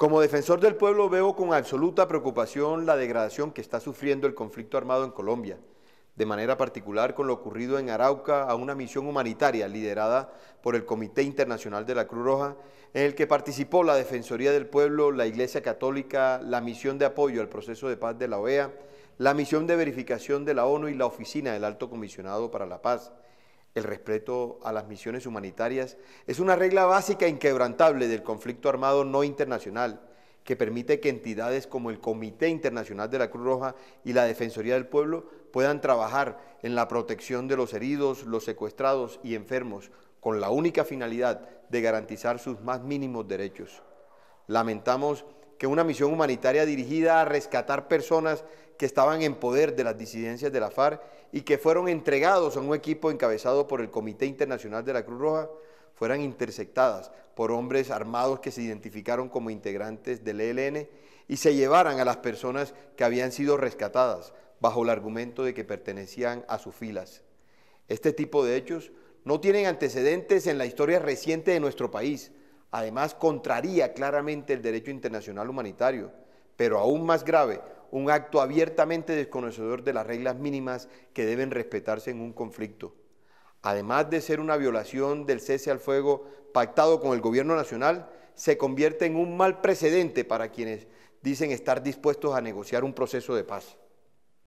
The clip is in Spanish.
Como defensor del pueblo veo con absoluta preocupación la degradación que está sufriendo el conflicto armado en Colombia, de manera particular con lo ocurrido en Arauca a una misión humanitaria liderada por el Comité Internacional de la Cruz Roja, en el que participó la Defensoría del Pueblo, la Iglesia Católica, la misión de apoyo al proceso de paz de la OEA, la misión de verificación de la ONU y la oficina del Alto Comisionado para la Paz, el respeto a las misiones humanitarias es una regla básica e inquebrantable del conflicto armado no internacional que permite que entidades como el Comité Internacional de la Cruz Roja y la Defensoría del Pueblo puedan trabajar en la protección de los heridos, los secuestrados y enfermos, con la única finalidad de garantizar sus más mínimos derechos. Lamentamos que una misión humanitaria dirigida a rescatar personas que estaban en poder de las disidencias de la FARC y que fueron entregados a un equipo encabezado por el Comité Internacional de la Cruz Roja, fueran interceptadas por hombres armados que se identificaron como integrantes del ELN y se llevaran a las personas que habían sido rescatadas bajo el argumento de que pertenecían a sus filas. Este tipo de hechos no tienen antecedentes en la historia reciente de nuestro país, Además, contraría claramente el derecho internacional humanitario, pero aún más grave, un acto abiertamente desconocedor de las reglas mínimas que deben respetarse en un conflicto. Además de ser una violación del cese al fuego pactado con el gobierno nacional, se convierte en un mal precedente para quienes dicen estar dispuestos a negociar un proceso de paz.